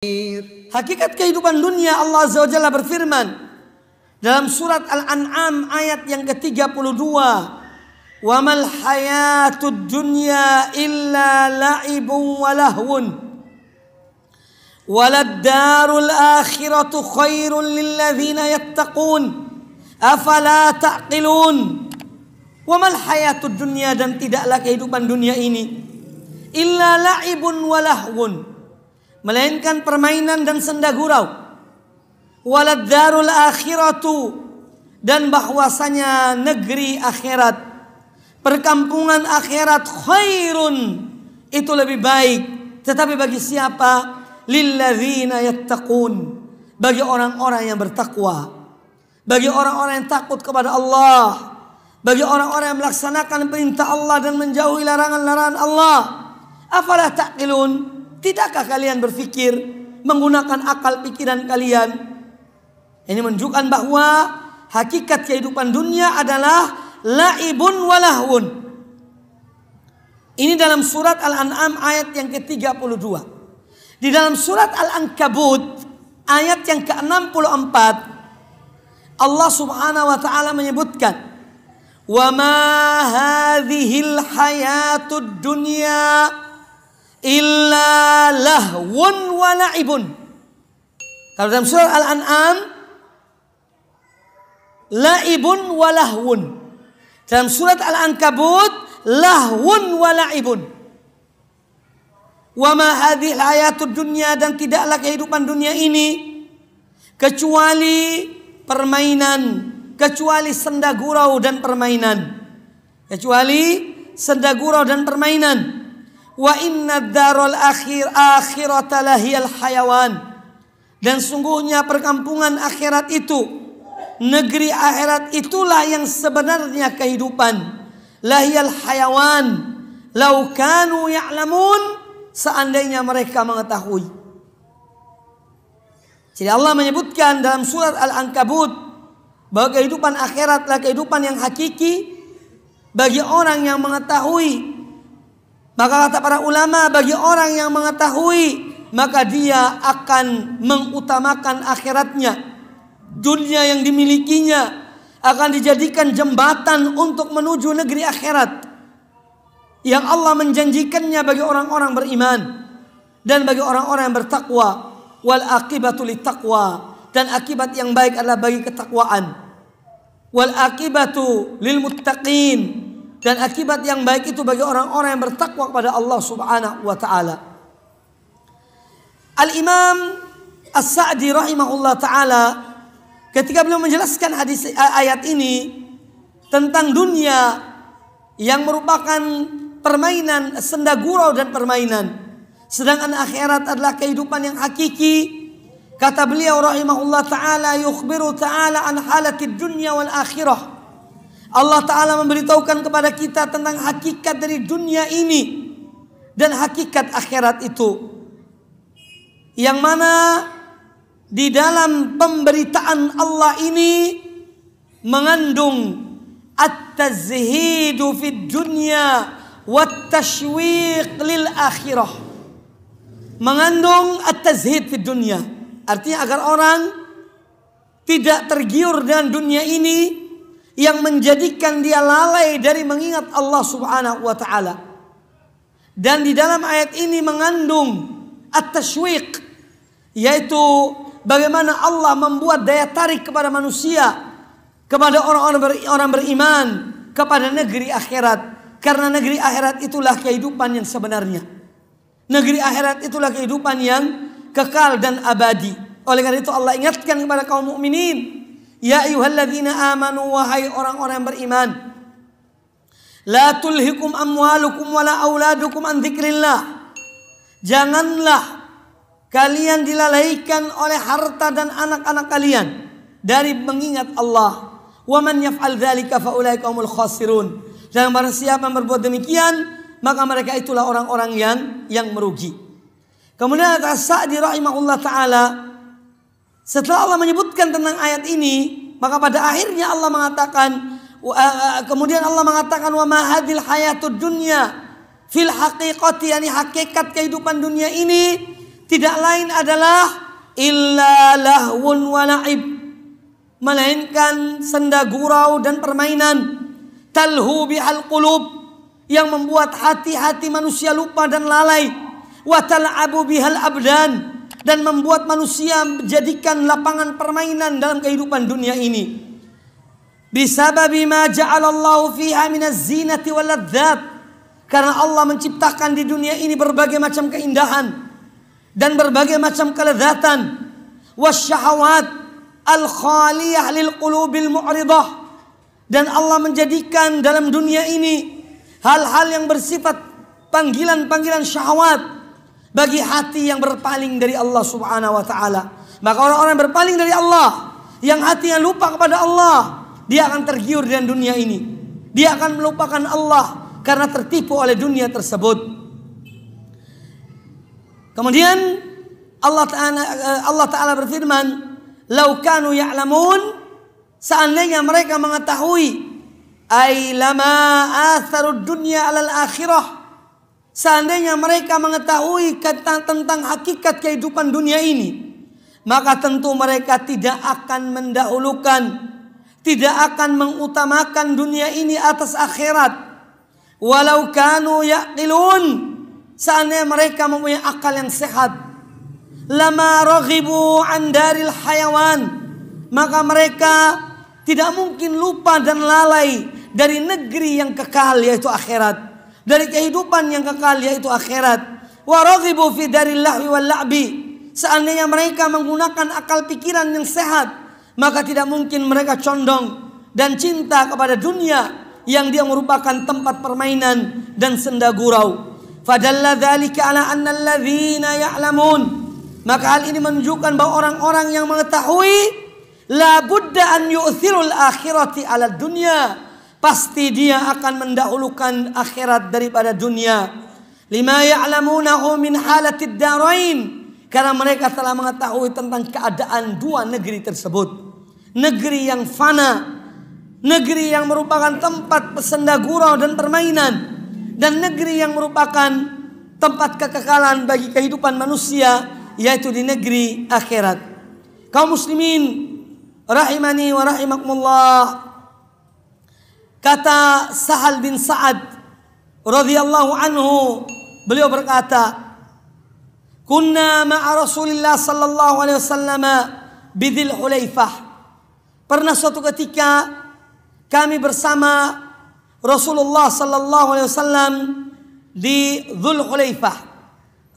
Hakikat kehidupan dunia Allah Azza wa Jalla berfirman dalam surat Al-An'am ayat yang ke-32 Wa mal hayatud dunya illa la'ibun wa lahwun Walad darul akhiratu khairun lilladzina yattaqun Afala ta'qilun Wa mal hayatud dunya dan tidaklah kehidupan dunia ini Illa la'ibun wa lahwun melainkan permainan dan senda gurau. Waladdarul akhiratu dan bahwasanya negeri akhirat, perkampungan akhirat khairun itu lebih baik. Tetapi bagi siapa? Lilladzina yattaqun. Bagi orang-orang yang bertakwa. Bagi orang-orang yang takut kepada Allah. Bagi orang-orang yang melaksanakan perintah Allah dan menjauhi larangan-larangan Allah. Afalah taqilun? Tidakkah kalian berpikir menggunakan akal pikiran kalian? Ini menunjukkan bahwa hakikat kehidupan dunia adalah laibun walahun. Ini dalam surat Al-An'am ayat yang ke-32. Di dalam surat Al-Ankabut ayat yang ke-64 Allah Subhanahu wa taala menyebutkan Wa ma hadhil الدُّنْيَا illa lahwun wa laibun. Kalau dalam surah Al-An'am laibun wa lahwun. Dalam surat Al-Ankabut lahwun wa laibun. Wa ma hadhil hayatud dunya dan tidaklah kehidupan dunia ini kecuali permainan, kecuali senda gurau dan permainan. Kecuali senda gurau dan permainan. Wa inna darul akhir akhirat lahiyal hayawan. Dan sungguhnya perkampungan akhirat itu negeri akhirat itulah yang sebenarnya kehidupan. Lahiyal hayawan. Laukanu ya'lamun. Seandainya mereka mengetahui. Jadi Allah menyebutkan dalam surat Al-Ankabut. Bahwa kehidupan akhirat adalah kehidupan yang hakiki. Bagi orang yang mengetahui maka kata para ulama bagi orang yang mengetahui maka dia akan mengutamakan akhiratnya. Dunia yang dimilikinya akan dijadikan jembatan untuk menuju negeri akhirat yang Allah menjanjikannya bagi orang-orang beriman dan bagi orang-orang yang bertakwa wal akibatu taqwa dan akibat yang baik adalah bagi ketakwaan wal akibatu lil muttaqin dan akibat yang baik itu bagi orang-orang yang bertakwa kepada Allah Subhanahu wa taala. Al-Imam As-Sa'di rahimahullah taala ketika beliau menjelaskan hadis eh, ayat ini tentang dunia yang merupakan permainan senda gurau dan permainan. Sedangkan akhirat adalah kehidupan yang hakiki. Kata beliau rahimahullah taala yukhbiru taala an halati dunya wal akhirah. Allah Ta'ala memberitahukan kepada kita tentang hakikat dari dunia ini dan hakikat akhirat itu. Yang mana di dalam pemberitaan Allah ini mengandung at-tazhidu fid dunya wat tashwiq lil akhirah. Mengandung at-tazhid fid dunya. Artinya agar orang tidak tergiur dengan dunia ini yang menjadikan dia lalai dari mengingat Allah Subhanahu wa taala. Dan di dalam ayat ini mengandung at-tashwiq yaitu bagaimana Allah membuat daya tarik kepada manusia kepada orang-orang ber, orang beriman kepada negeri akhirat karena negeri akhirat itulah kehidupan yang sebenarnya. Negeri akhirat itulah kehidupan yang kekal dan abadi. Oleh karena itu Allah ingatkan kepada kaum mukminin Ya ayyuhalladzina amanu wahai orang-orang yang beriman. La tulhikum amwalukum wala auladukum an dzikrillah. Janganlah kalian dilalaikan oleh harta dan anak-anak kalian dari mengingat Allah. Wa man yaf'al dzalika faulaika humul khasirun. Dan barang siapa berbuat demikian, maka mereka itulah orang-orang yang yang merugi. Kemudian atas Sa'di rahimahullah taala setelah Allah menyebutkan tentang ayat ini, maka pada akhirnya Allah mengatakan eh, eh, kemudian Allah mengatakan wa mahadil hayatud dunya fil haqiqati yani hakikat kehidupan dunia ini tidak lain adalah illa lahwun wa laib melainkan senda gurau dan permainan talhu bihal qulub yang membuat hati-hati manusia lupa dan lalai wa tal'abu bihal abdan dan membuat manusia menjadikan lapangan permainan dalam kehidupan dunia ini. Bisababi ma ja'alallahu fiha minaz zinati waladzat Karena Allah menciptakan di dunia ini berbagai macam keindahan dan berbagai macam kelezatan wasyahawat al khaliyah lil qulubil mu'ridah dan Allah menjadikan dalam dunia ini hal-hal yang bersifat panggilan-panggilan syahwat bagi hati yang berpaling dari Allah Subhanahu wa taala. Maka orang-orang berpaling dari Allah, yang hatinya lupa kepada Allah, dia akan tergiur dengan dunia ini. Dia akan melupakan Allah karena tertipu oleh dunia tersebut. Kemudian Allah Taala eh, Allah Taala berfirman, "Lau kanu ya'lamun" Seandainya mereka mengetahui, "Ai lama atharud dunya 'alal akhirah." Seandainya mereka mengetahui kata tentang hakikat kehidupan dunia ini, maka tentu mereka tidak akan mendahulukan, tidak akan mengutamakan dunia ini atas akhirat. Walau kanu yaqilun, seandainya mereka mempunyai akal yang sehat, lama rohibu andaril hayawan, maka mereka tidak mungkin lupa dan lalai dari negeri yang kekal yaitu akhirat dari kehidupan yang kekal yaitu akhirat. Waraghibu fi lahwi wal la'bi. Seandainya mereka menggunakan akal pikiran yang sehat, maka tidak mungkin mereka condong dan cinta kepada dunia yang dia merupakan tempat permainan dan senda gurau. Fadalla dzalika ala anna alladzina ya'lamun. Maka hal ini menunjukkan bahwa orang-orang yang mengetahui la budda an yu'thirul akhirati ala dunya Pasti dia akan mendahulukan akhirat daripada dunia. Lima ya'lamunahu min halatid darain. Karena mereka telah mengetahui tentang keadaan dua negeri tersebut. Negeri yang fana. Negeri yang merupakan tempat pesenda gurau dan permainan. Dan negeri yang merupakan tempat kekekalan bagi kehidupan manusia. Yaitu di negeri akhirat. Kaum muslimin. Rahimani wa rahimakumullah. Kata Sahal bin Sa'ad radhiyallahu anhu, beliau berkata, "Kunna ma'a Rasulillah sallallahu alaihi wasallam bidil Hulaifah." Pernah suatu ketika kami bersama Rasulullah sallallahu alaihi wasallam di Dzul Hulaifah.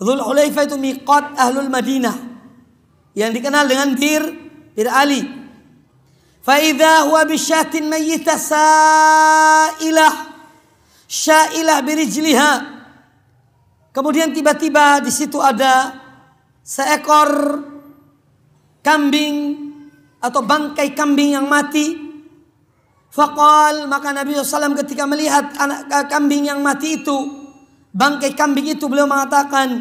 Dzul Hulaifah itu miqat ahlul Madinah yang dikenal dengan Bir Bir Ali. Faidha huwa bisyatin mayyitah sa'ilah. Sya'ilah birijliha. Kemudian tiba-tiba di situ ada seekor kambing atau bangkai kambing yang mati. Fakal maka Nabi SAW ketika melihat anak eh, kambing yang mati itu, bangkai kambing itu beliau mengatakan,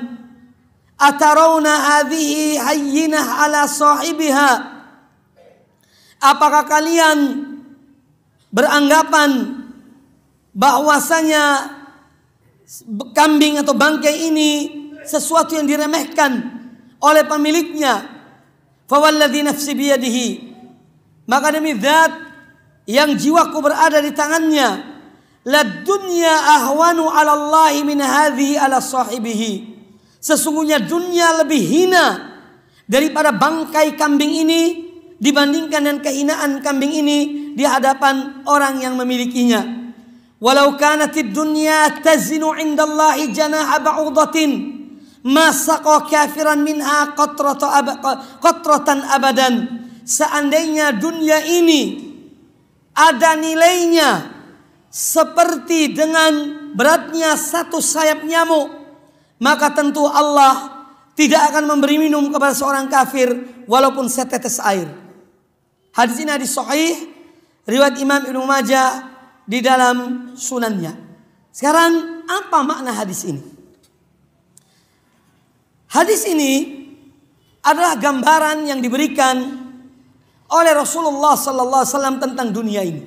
Atarawna hadhihi hayyinah ala sahibihah Apakah kalian beranggapan bahwasanya kambing atau bangkai ini sesuatu yang diremehkan oleh pemiliknya? Fawalladhi nafsi biyadihi. Maka demi zat yang jiwaku berada di tangannya. La dunya ahwanu ala Allahi min hadhi ala sahibihi. Sesungguhnya dunia lebih hina daripada bangkai kambing ini dibandingkan dengan kehinaan kambing ini di hadapan orang yang memilikinya. Walau kanatid dunya tazinu indallahi janaha ba'udatin masaqa kafiran minha qatrata qatratan abadan. Seandainya dunia ini ada nilainya seperti dengan beratnya satu sayap nyamuk, maka tentu Allah tidak akan memberi minum kepada seorang kafir walaupun setetes air. Hadis ini hadis sahih riwayat Imam Ibnu Majah di dalam sunannya. Sekarang apa makna hadis ini? Hadis ini adalah gambaran yang diberikan oleh Rasulullah sallallahu alaihi wasallam tentang dunia ini.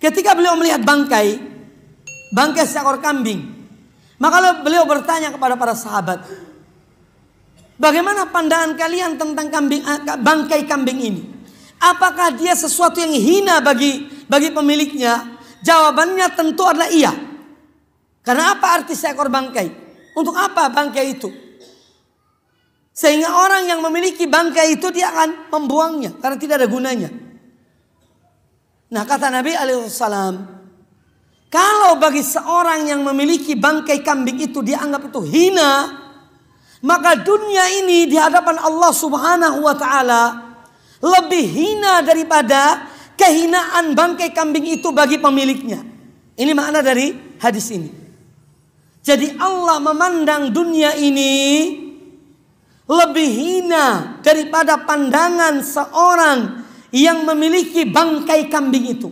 Ketika beliau melihat bangkai, bangkai seekor kambing, maka beliau bertanya kepada para sahabat, "Bagaimana pandangan kalian tentang kambing bangkai kambing ini?" Apakah dia sesuatu yang hina bagi bagi pemiliknya? Jawabannya tentu adalah iya. Karena apa arti seekor bangkai? Untuk apa bangkai itu? Sehingga orang yang memiliki bangkai itu dia akan membuangnya karena tidak ada gunanya. Nah kata Nabi Alaihissalam, kalau bagi seorang yang memiliki bangkai kambing itu dianggap itu hina, maka dunia ini di hadapan Allah Subhanahu wa taala lebih hina daripada kehinaan bangkai kambing itu bagi pemiliknya. Ini makna dari hadis ini. Jadi Allah memandang dunia ini lebih hina daripada pandangan seorang yang memiliki bangkai kambing itu.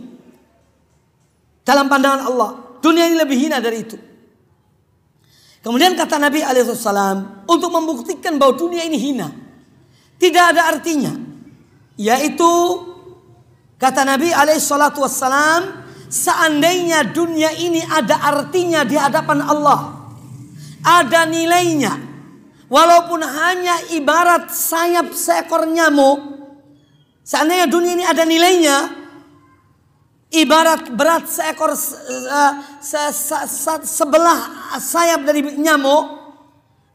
Dalam pandangan Allah, dunia ini lebih hina dari itu. Kemudian kata Nabi Alaihissalam untuk membuktikan bahwa dunia ini hina, tidak ada artinya yaitu kata Nabi alaihi salatu wassalam, seandainya dunia ini ada artinya di hadapan Allah, ada nilainya, walaupun hanya ibarat sayap seekor nyamuk, seandainya dunia ini ada nilainya, ibarat berat seekor se, se, se, se, sebelah sayap dari nyamuk,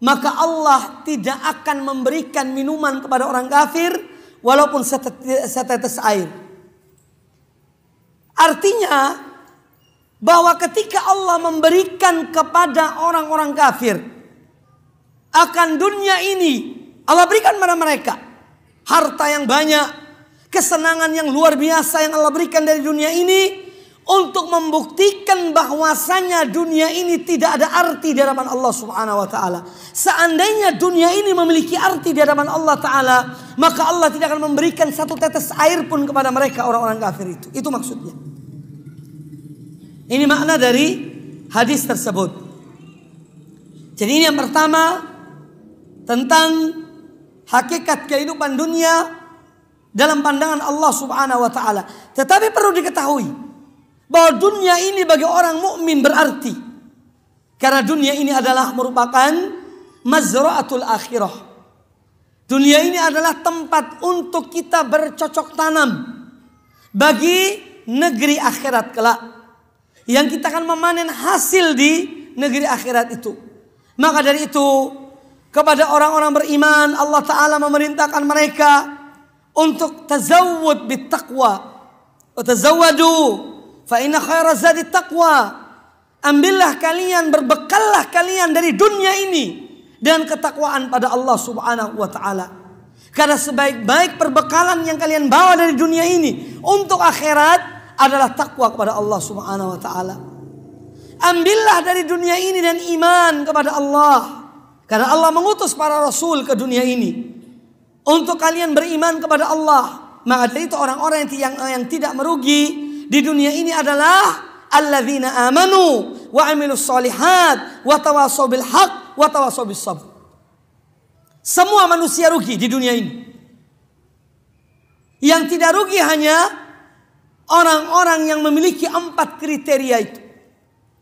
maka Allah tidak akan memberikan minuman kepada orang kafir walaupun setetes air. Artinya bahwa ketika Allah memberikan kepada orang-orang kafir akan dunia ini Allah berikan kepada mereka harta yang banyak, kesenangan yang luar biasa yang Allah berikan dari dunia ini untuk membuktikan bahwasanya dunia ini tidak ada arti di hadapan Allah Subhanahu wa taala. Seandainya dunia ini memiliki arti di hadapan Allah taala, maka Allah tidak akan memberikan satu tetes air pun kepada mereka orang-orang kafir itu. Itu maksudnya. Ini makna dari hadis tersebut. Jadi ini yang pertama tentang hakikat kehidupan dunia dalam pandangan Allah Subhanahu wa taala. Tetapi perlu diketahui bahwa dunia ini bagi orang mukmin berarti karena dunia ini adalah merupakan mazraatul akhirah. Dunia ini adalah tempat untuk kita bercocok tanam bagi negeri akhirat kelak yang kita akan memanen hasil di negeri akhirat itu. Maka dari itu kepada orang-orang beriman Allah Ta'ala memerintahkan mereka untuk tazawud bittaqwa. Tazawwadu Fa inna khairaz zadi taqwa. Ambillah kalian, berbekallah kalian dari dunia ini dengan ketakwaan pada Allah Subhanahu wa taala. Karena sebaik-baik perbekalan yang kalian bawa dari dunia ini untuk akhirat adalah takwa kepada Allah Subhanahu wa taala. Ambillah dari dunia ini dan iman kepada Allah. Karena Allah mengutus para rasul ke dunia ini untuk kalian beriman kepada Allah. Maka dari itu orang-orang yang, yang tidak merugi di dunia ini adalah alladzina amanu wa amilus solihat wa tawasaw bil haq wa tawasaw bis sabr. Semua manusia rugi di dunia ini. Yang tidak rugi hanya orang-orang yang memiliki empat kriteria itu.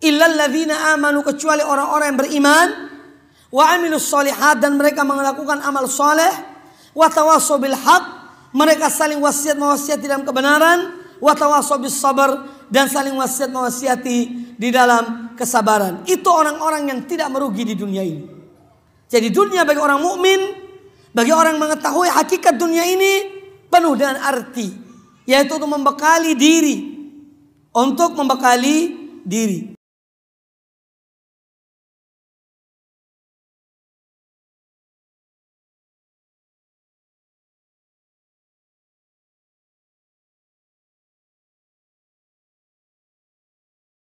Illalladzina amanu kecuali orang-orang yang beriman wa amilus solihat dan mereka melakukan amal soleh wa tawasaw bil haq mereka saling wasiat mewasiat dalam kebenaran watawasobis sabar dan saling wasiat mewasiati di dalam kesabaran. Itu orang-orang yang tidak merugi di dunia ini. Jadi dunia bagi orang mukmin, bagi orang mengetahui hakikat dunia ini penuh dengan arti, yaitu untuk membekali diri, untuk membekali diri.